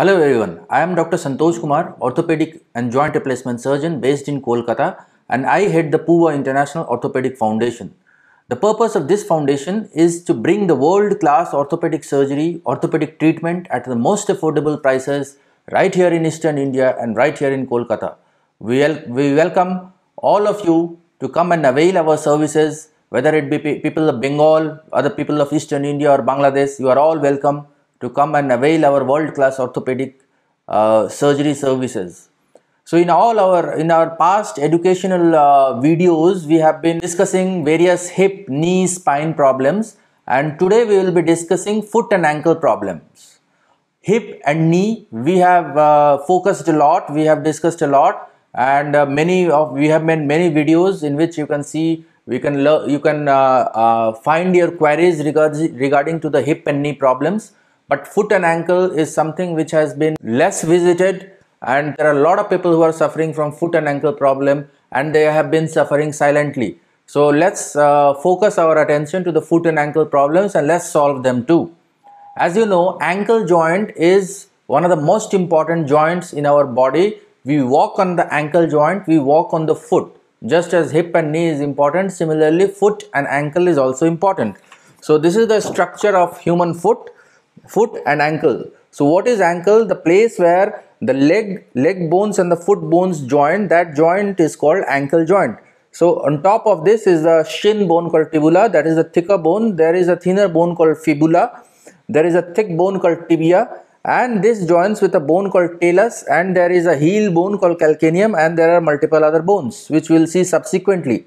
Hello everyone, I am Dr. Santosh Kumar, orthopedic and joint replacement surgeon based in Kolkata and I head the PUVA International Orthopedic Foundation. The purpose of this foundation is to bring the world-class orthopedic surgery, orthopedic treatment at the most affordable prices right here in Eastern India and right here in Kolkata. We, we welcome all of you to come and avail our services, whether it be people of Bengal, other people of Eastern India or Bangladesh, you are all welcome to come and avail our world-class orthopedic uh, surgery services. So in all our in our past educational uh, videos we have been discussing various hip, knee, spine problems and today we will be discussing foot and ankle problems. Hip and knee we have uh, focused a lot, we have discussed a lot and uh, many of we have made many videos in which you can see we can you can uh, uh, find your queries regarding regarding to the hip and knee problems but foot and ankle is something which has been less visited and there are a lot of people who are suffering from foot and ankle problem and they have been suffering silently. So let's uh, focus our attention to the foot and ankle problems and let's solve them too. As you know, ankle joint is one of the most important joints in our body. We walk on the ankle joint, we walk on the foot. Just as hip and knee is important, similarly foot and ankle is also important. So this is the structure of human foot foot and ankle. So what is ankle? The place where the leg, leg bones and the foot bones join, that joint is called ankle joint. So on top of this is the shin bone called tibula, that is a thicker bone. There is a thinner bone called fibula. There is a thick bone called tibia and this joins with a bone called talus and there is a heel bone called calcaneum and there are multiple other bones which we will see subsequently.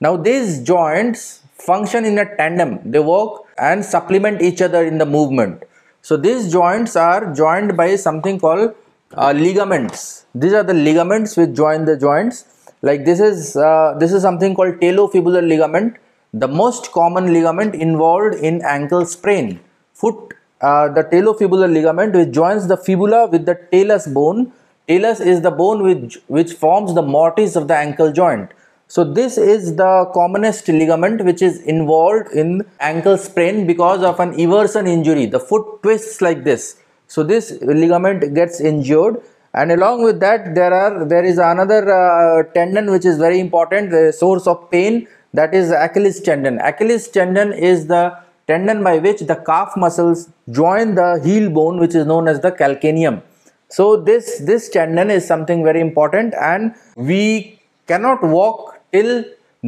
Now these joints function in a tandem they work and supplement each other in the movement so these joints are joined by something called uh, ligaments these are the ligaments which join the joints like this is uh, this is something called talofibular ligament the most common ligament involved in ankle sprain foot uh, the talofibular ligament which joins the fibula with the talus bone talus is the bone which which forms the mortise of the ankle joint so this is the commonest ligament which is involved in ankle sprain because of an eversion injury. The foot twists like this. So this ligament gets injured and along with that there are there is another uh, tendon which is very important the source of pain that is Achilles tendon. Achilles tendon is the tendon by which the calf muscles join the heel bone which is known as the calcaneum. So this, this tendon is something very important and we cannot walk till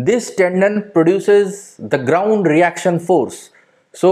this tendon produces the ground reaction force. So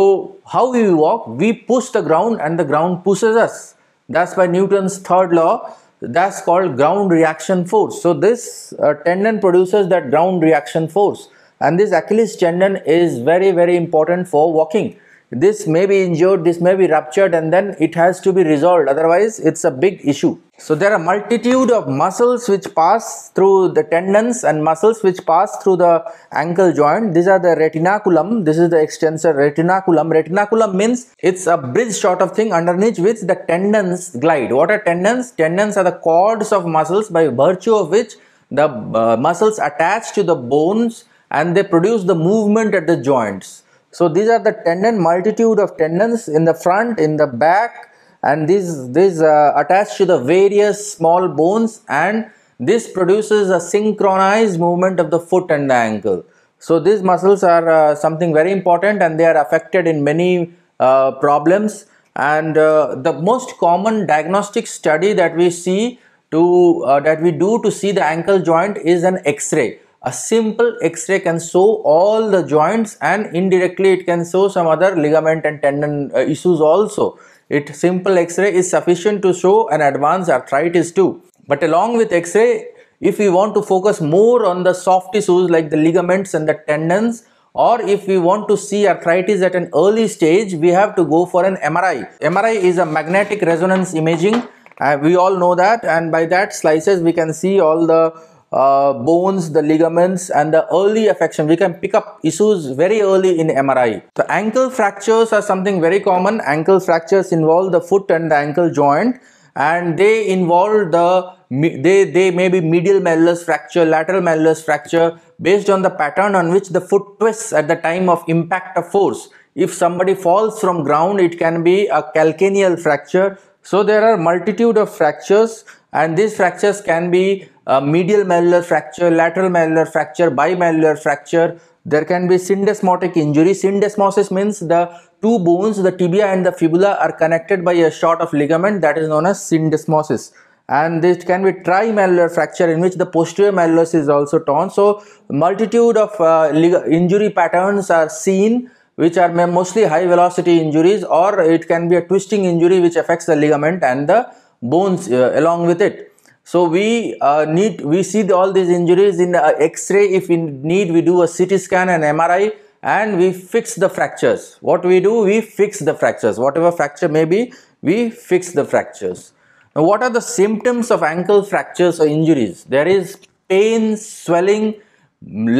how we walk? We push the ground and the ground pushes us. That's by Newton's third law. That's called ground reaction force. So this uh, tendon produces that ground reaction force. And this Achilles tendon is very, very important for walking this may be injured this may be ruptured and then it has to be resolved otherwise it's a big issue so there are multitude of muscles which pass through the tendons and muscles which pass through the ankle joint these are the retinaculum this is the extensor retinaculum retinaculum means it's a bridge sort of thing underneath which the tendons glide what are tendons tendons are the cords of muscles by virtue of which the uh, muscles attach to the bones and they produce the movement at the joints so these are the tendon, multitude of tendons in the front, in the back and these, these uh, attached to the various small bones and this produces a synchronized movement of the foot and the ankle. So these muscles are uh, something very important and they are affected in many uh, problems and uh, the most common diagnostic study that we see to uh, that we do to see the ankle joint is an x-ray a simple x-ray can show all the joints and indirectly it can show some other ligament and tendon uh, issues also it simple x-ray is sufficient to show an advanced arthritis too but along with x-ray if we want to focus more on the soft tissues like the ligaments and the tendons or if we want to see arthritis at an early stage we have to go for an MRI. MRI is a magnetic resonance imaging uh, we all know that and by that slices we can see all the uh, bones, the ligaments and the early affection. We can pick up issues very early in MRI. The ankle fractures are something very common. Ankle fractures involve the foot and the ankle joint and they involve the they they may be medial malleolus fracture lateral malleolus fracture based on the pattern on which the foot twists at the time of impact of force if somebody falls from ground it can be a calcaneal fracture so there are multitude of fractures and these fractures can be a medial malleolar fracture, lateral malleolar fracture, bimalleolar fracture. There can be syndesmotic injury. Syndesmosis means the two bones, the tibia and the fibula are connected by a short of ligament that is known as syndesmosis. And this can be trimalleolar fracture in which the posterior malleolus is also torn. So multitude of uh, injury patterns are seen which are mostly high velocity injuries or it can be a twisting injury which affects the ligament and the bones uh, along with it so we uh, need we see all these injuries in the uh, x-ray if in need we do a ct scan and mri and we fix the fractures what we do we fix the fractures whatever fracture may be we fix the fractures now what are the symptoms of ankle fractures or injuries there is pain swelling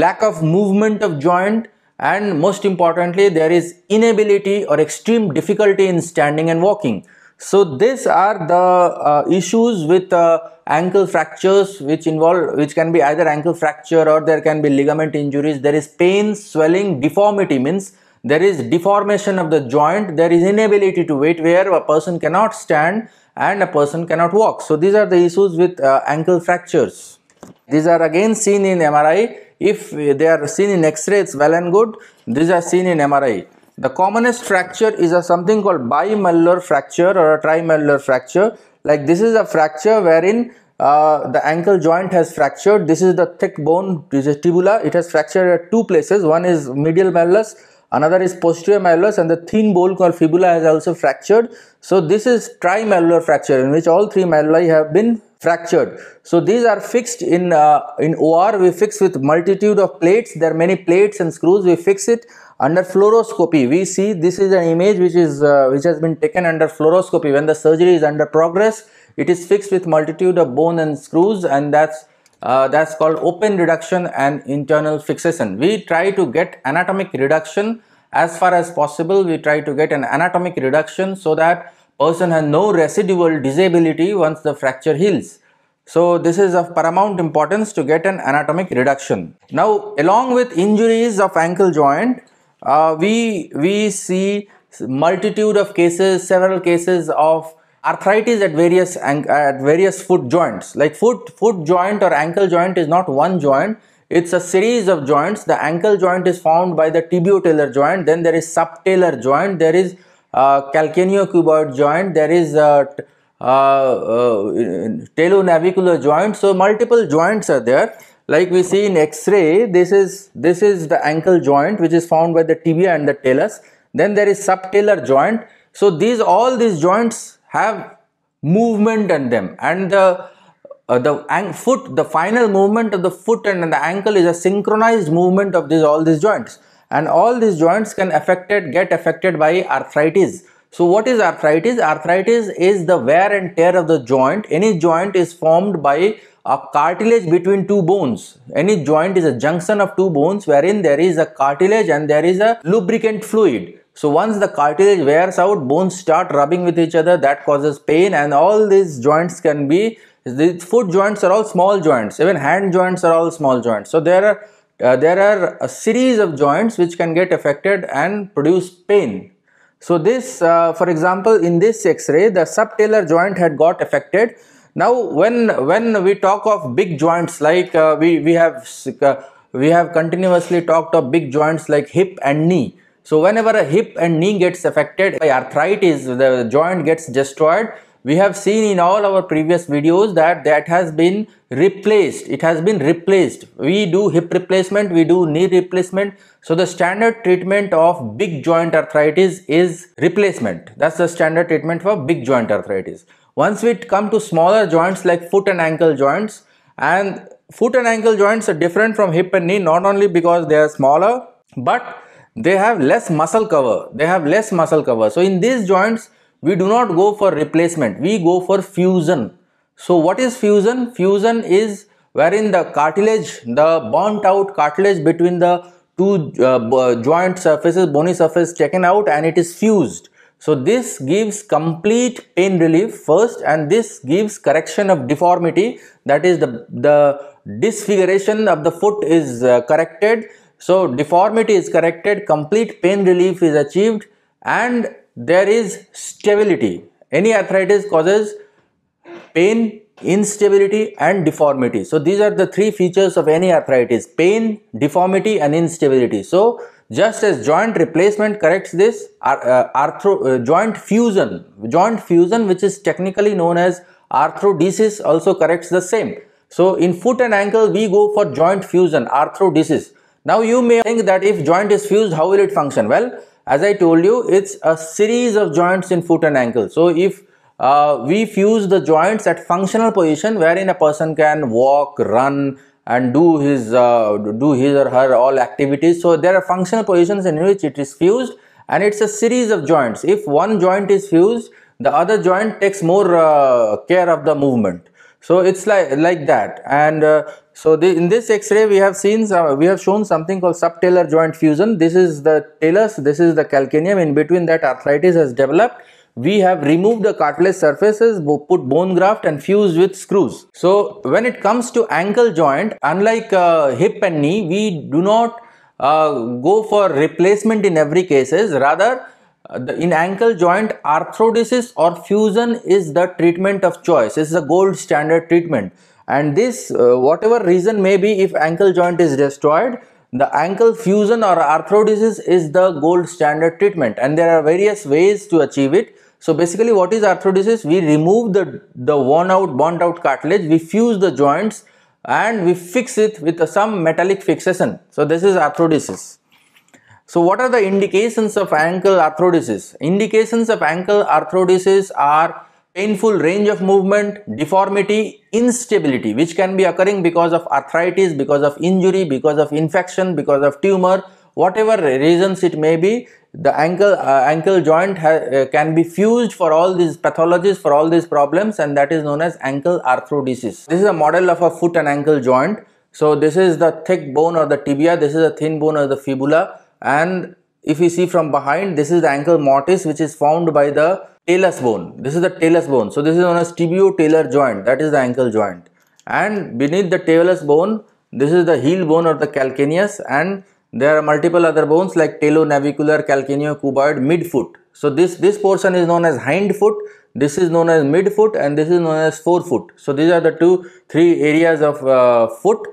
lack of movement of joint and most importantly there is inability or extreme difficulty in standing and walking so these are the uh, issues with uh, ankle fractures which involve which can be either ankle fracture or there can be ligament injuries. There is pain, swelling, deformity means there is deformation of the joint, there is inability to wait where a person cannot stand and a person cannot walk. So these are the issues with uh, ankle fractures. These are again seen in MRI. If they are seen in x rays well and good. These are seen in MRI. The commonest fracture is a something called bimalleolar fracture or a trimalleolar fracture. Like this is a fracture wherein uh, the ankle joint has fractured. This is the thick bone, this is tibula. It has fractured at two places. One is medial malleus, Another is posterior malleus, and the thin bone called fibula has also fractured. So this is trimalleolar fracture in which all three malleoli have been fractured. So these are fixed in, uh, in OR we fix with multitude of plates. There are many plates and screws we fix it under fluoroscopy. We see this is an image which is uh, which has been taken under fluoroscopy when the surgery is under progress. It is fixed with multitude of bone and screws and that's uh, that's called open reduction and internal fixation. We try to get anatomic reduction as far as possible. We try to get an anatomic reduction so that person has no residual disability once the fracture heals. So this is of paramount importance to get an anatomic reduction. Now along with injuries of ankle joint, uh, we, we see multitude of cases, several cases of arthritis at various at various foot joints like foot foot joint or ankle joint is not one joint it's a series of joints the ankle joint is formed by the tibiotalar joint then there is subtalar joint there is uh, calcaneocuboid joint there is uh, uh, uh, joint so multiple joints are there like we see in x-ray this is this is the ankle joint which is formed by the tibia and the talus then there is subtalar joint so these all these joints have movement in them and the uh, the foot the final movement of the foot and the ankle is a synchronized movement of these all these joints and all these joints can affected get affected by arthritis so what is arthritis arthritis is the wear and tear of the joint any joint is formed by a cartilage between two bones any joint is a junction of two bones wherein there is a cartilage and there is a lubricant fluid so once the cartilage wears out, bones start rubbing with each other that causes pain and all these joints can be, the foot joints are all small joints, even hand joints are all small joints. So there are, uh, there are a series of joints which can get affected and produce pain. So this, uh, for example, in this x-ray, the subtalar joint had got affected. Now when, when we talk of big joints like uh, we, we have, uh, we have continuously talked of big joints like hip and knee. So whenever a hip and knee gets affected by arthritis, the joint gets destroyed, we have seen in all our previous videos that that has been replaced. It has been replaced. We do hip replacement, we do knee replacement. So the standard treatment of big joint arthritis is replacement. That's the standard treatment for big joint arthritis. Once we come to smaller joints like foot and ankle joints and foot and ankle joints are different from hip and knee not only because they are smaller but they have less muscle cover they have less muscle cover so in these joints we do not go for replacement we go for fusion so what is fusion fusion is wherein the cartilage the burnt out cartilage between the two uh, joint surfaces bony surface taken out and it is fused so this gives complete pain relief first and this gives correction of deformity that is the the disfiguration of the foot is uh, corrected so deformity is corrected, complete pain relief is achieved and there is stability. Any arthritis causes pain, instability and deformity. So these are the three features of any arthritis, pain, deformity and instability. So just as joint replacement corrects this, uh, arthro, uh, joint fusion, joint fusion which is technically known as arthrodesis also corrects the same. So in foot and ankle we go for joint fusion, arthrodesis. Now you may think that if joint is fused, how will it function? Well, as I told you, it's a series of joints in foot and ankle. So if uh, we fuse the joints at functional position wherein a person can walk, run and do his, uh, do his or her all activities. So there are functional positions in which it is fused and it's a series of joints. If one joint is fused, the other joint takes more uh, care of the movement so it's like like that and uh, so the, in this x-ray we have seen we have shown something called subtalar joint fusion this is the talus this is the calcaneum in between that arthritis has developed we have removed the cartilage surfaces put bone graft and fused with screws so when it comes to ankle joint unlike uh, hip and knee we do not uh, go for replacement in every cases rather uh, the, in ankle joint arthrodesis or fusion is the treatment of choice it's the gold standard treatment and this uh, whatever reason may be if ankle joint is destroyed the ankle fusion or arthrodesis is the gold standard treatment and there are various ways to achieve it so basically what is arthrodesis we remove the the worn out burnt out cartilage we fuse the joints and we fix it with some metallic fixation so this is arthrodesis so what are the indications of ankle arthrodesis? Indications of ankle arthrodesis are painful range of movement, deformity, instability which can be occurring because of arthritis, because of injury, because of infection, because of tumor, whatever reasons it may be the ankle uh, ankle joint uh, can be fused for all these pathologies for all these problems and that is known as ankle arthrodesis this is a model of a foot and ankle joint so this is the thick bone or the tibia this is a thin bone or the fibula and if you see from behind this is the ankle mortise which is formed by the talus bone this is the talus bone so this is known as tibio-talar joint that is the ankle joint and beneath the talus bone this is the heel bone or the calcaneus and there are multiple other bones like talonavicular calcaneo cuboid midfoot so this this portion is known as hind foot this is known as midfoot and this is known as forefoot so these are the two three areas of uh, foot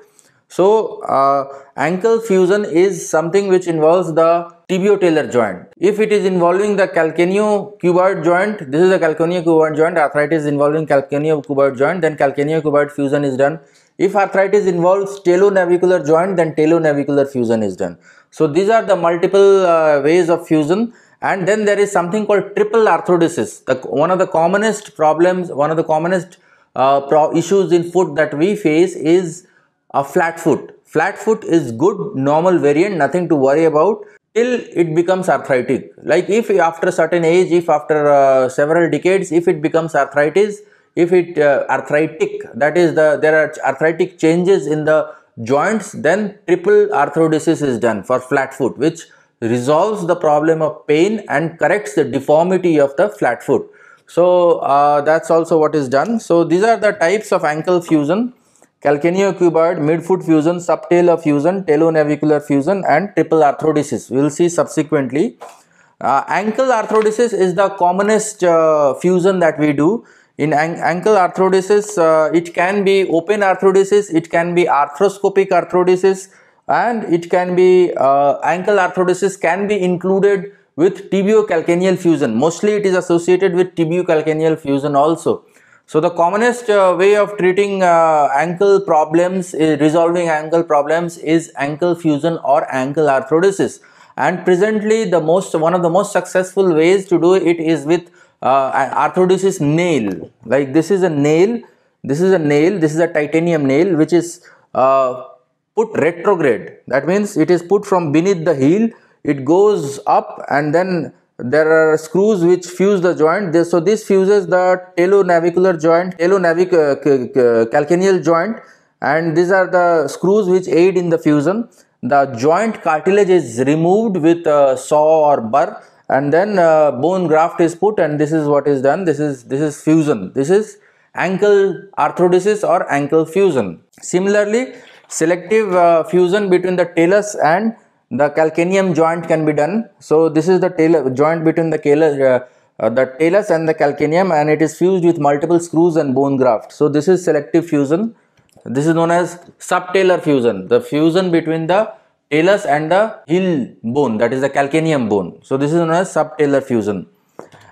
so uh, ankle fusion is something which involves the tibio-talar joint. If it is involving the calcaneo-cuboid joint, this is the calcaneo-cuboid joint, arthritis involving calcaneo-cuboid joint, then calcaneo-cuboid fusion is done. If arthritis involves talonavicular joint, then talonavicular fusion is done. So these are the multiple uh, ways of fusion and then there is something called triple arthrodesis. The, one of the commonest problems, one of the commonest uh, issues in foot that we face is a flat foot. Flat foot is good, normal variant, nothing to worry about till it becomes arthritic. Like if after a certain age, if after uh, several decades, if it becomes arthritis, if it uh, arthritic, that is the there are arthritic changes in the joints, then triple arthrodesis is done for flat foot, which resolves the problem of pain and corrects the deformity of the flat foot. So uh, that's also what is done. So these are the types of ankle fusion. Calcaneo-cuboid, midfoot fusion, subtalar fusion, talonavicular fusion and triple arthrodesis. We will see subsequently. Uh, ankle arthrodesis is the commonest uh, fusion that we do. In an ankle arthrodesis, uh, it can be open arthrodesis, it can be arthroscopic arthrodesis and it can be uh, ankle arthrodesis can be included with tibiocalcaneal fusion. Mostly it is associated with tibiocalcaneal fusion also. So the commonest uh, way of treating uh, ankle problems, resolving ankle problems is ankle fusion or ankle arthrodesis. And presently the most, one of the most successful ways to do it is with uh, arthrodesis nail. Like this is a nail, this is a nail, this is a titanium nail which is uh, put retrograde. That means it is put from beneath the heel, it goes up and then there are screws which fuse the joint so this fuses the talonavicular joint uh, calcaneal joint and these are the screws which aid in the fusion the joint cartilage is removed with a uh, saw or burr and then uh, bone graft is put and this is what is done this is this is fusion this is ankle arthrodesis or ankle fusion similarly selective fusion between the talus and the calcaneum joint can be done so this is the tailor, joint between the calus, uh, uh, the talus and the calcaneum and it is fused with multiple screws and bone graft so this is selective fusion this is known as subtalar fusion the fusion between the talus and the heel bone that is the calcaneum bone so this is known as subtalar fusion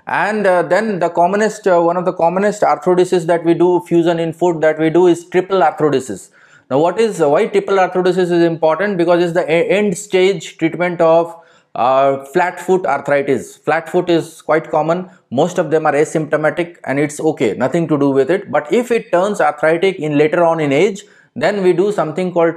and uh, then the commonest uh, one of the commonest arthrodesis that we do fusion in foot that we do is triple arthrodesis now what is uh, why triple arthrodesis is important because it's the end stage treatment of uh, flat foot arthritis. Flat foot is quite common. Most of them are asymptomatic and it's okay. Nothing to do with it. But if it turns arthritic in later on in age, then we do something called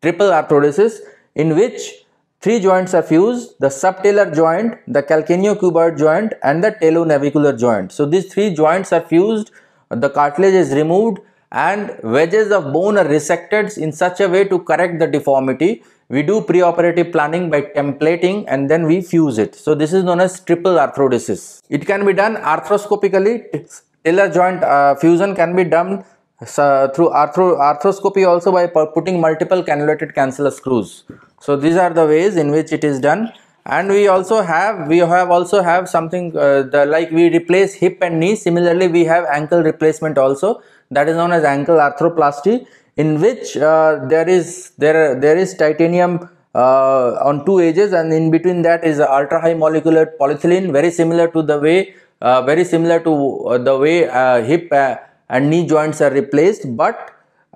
triple arthrodesis in which three joints are fused, the subtalar joint, the calcaneocuboid joint and the talonavicular joint. So these three joints are fused, the cartilage is removed and wedges of bone are resected in such a way to correct the deformity. We do preoperative planning by templating and then we fuse it. So this is known as triple arthrodesis. It can be done arthroscopically. Taylor joint uh, fusion can be done uh, through arthro arthroscopy also by putting multiple cannulated cancellous screws. So these are the ways in which it is done and we also have we have also have something uh, the, like we replace hip and knee similarly we have ankle replacement also that is known as ankle arthroplasty in which uh, there is there there is titanium uh, on two edges and in between that is ultra high molecular polyethylene very similar to the way uh, very similar to uh, the way uh, hip and knee joints are replaced but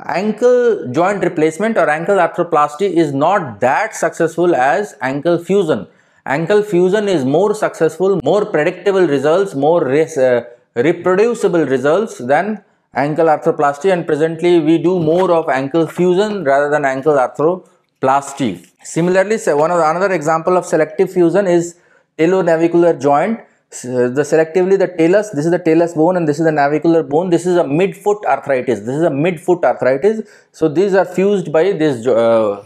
ankle joint replacement or ankle arthroplasty is not that successful as ankle fusion ankle fusion is more successful, more predictable results, more uh, reproducible results than ankle arthroplasty and presently we do more of ankle fusion rather than ankle arthroplasty. Similarly, one of the, another example of selective fusion is talonavicular joint. So uh, the selectively the talus, this is the talus bone and this is the navicular bone. This is a midfoot arthritis. This is a midfoot arthritis. So these are fused by this uh,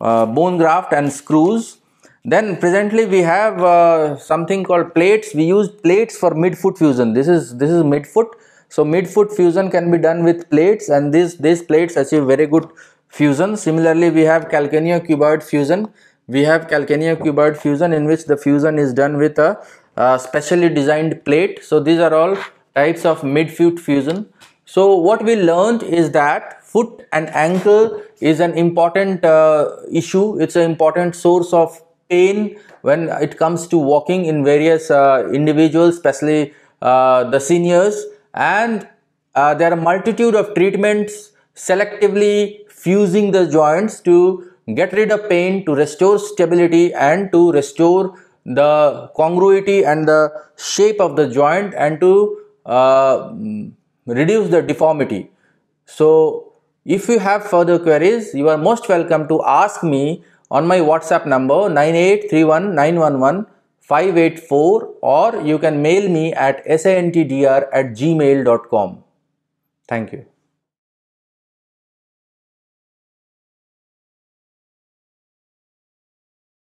uh, bone graft and screws then presently we have uh, something called plates. We use plates for midfoot fusion. This is this is midfoot. So midfoot fusion can be done with plates and these these plates achieve very good fusion. Similarly, we have calcaneo cuboid fusion. We have calcaneo cuboid fusion in which the fusion is done with a, a specially designed plate. So these are all types of midfoot fusion. So what we learned is that foot and ankle is an important uh, issue. It's an important source of pain when it comes to walking in various uh, individuals, especially uh, the seniors. And uh, there are multitude of treatments selectively fusing the joints to get rid of pain, to restore stability and to restore the congruity and the shape of the joint and to uh, reduce the deformity. So if you have further queries, you are most welcome to ask me on my WhatsApp number nine eight three one nine one one five eight four, or you can mail me at santdr at gmail.com. Thank you.